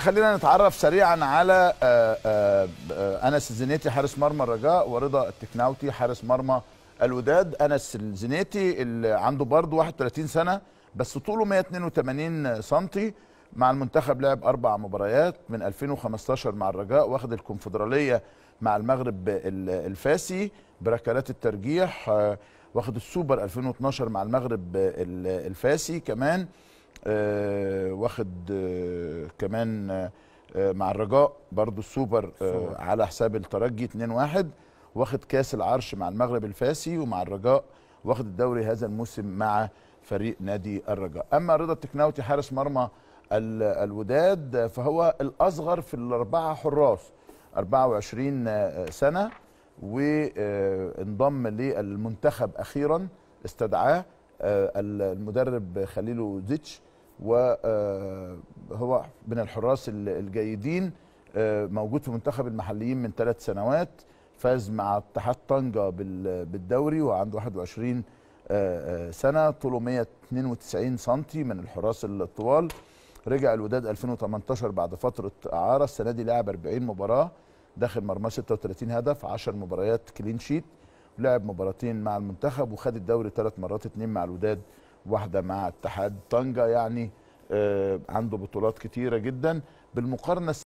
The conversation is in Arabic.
خلينا نتعرف سريعا على آه، آه، آه، انس الزنيتي حارس مرمى الرجاء ورضا التكناوتي حارس مرمى الوداد انس الزنيتي اللي عنده برضه 31 سنه بس طوله 182 سم مع المنتخب لعب اربع مباريات من 2015 مع الرجاء واخد الكونفدراليه مع المغرب الفاسي بركلات الترجيح واخد السوبر 2012 مع المغرب الفاسي كمان آه، واخد آه، كمان آه، مع الرجاء برضو السوبر على حساب الترجي 2-1 واخد كاس العرش مع المغرب الفاسي ومع الرجاء واخد الدوري هذا الموسم مع فريق نادي الرجاء اما رضا التكناوتي حارس مرمى الوداد فهو الاصغر في الاربعه حراس 24 سنه وانضم للمنتخب اخيرا استدعاه المدرب خليلو زيتش وهو آه، من الحراس الجيدين آه، موجود في منتخب المحليين من ثلاث سنوات فاز مع اتحاد طنجة بالدوري وعنده 21 آه، سنة طوله 192 سنتي من الحراس الطوال رجع الوداد 2018 بعد فترة إعارة السنة دي لعب 40 مباراة داخل مرماه 36 هدف 10 مباريات كلين شيت لعب مباراتين مع المنتخب وخد الدوري ثلاث مرات اثنين مع الوداد واحده مع اتحاد طنجه يعني آه، عنده بطولات كتيره جدا بالمقارنه